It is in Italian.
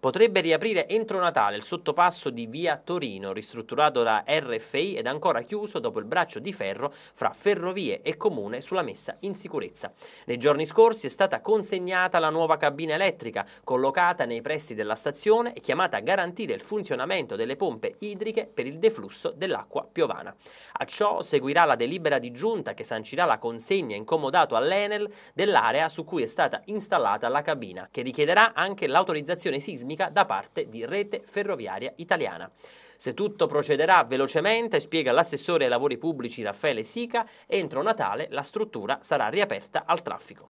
potrebbe riaprire entro Natale il sottopasso di via Torino, ristrutturato da RFI ed ancora chiuso dopo il braccio di ferro fra ferrovie e comune sulla messa in sicurezza. Nei giorni scorsi è stata consegnata la nuova cabina elettrica, collocata nei pressi della stazione e chiamata a garantire il funzionamento delle pompe idriche per il deflusso dell'acqua piovana. A ciò seguirà la delibera di giunta che sancirà la consegna incomodato all'Enel dell'area su cui è stata installata la cabina, che richiederà anche l'autorizzazione sismica sismica da parte di Rete Ferroviaria Italiana. Se tutto procederà velocemente, spiega l'assessore ai lavori pubblici Raffaele Sica, entro Natale la struttura sarà riaperta al traffico.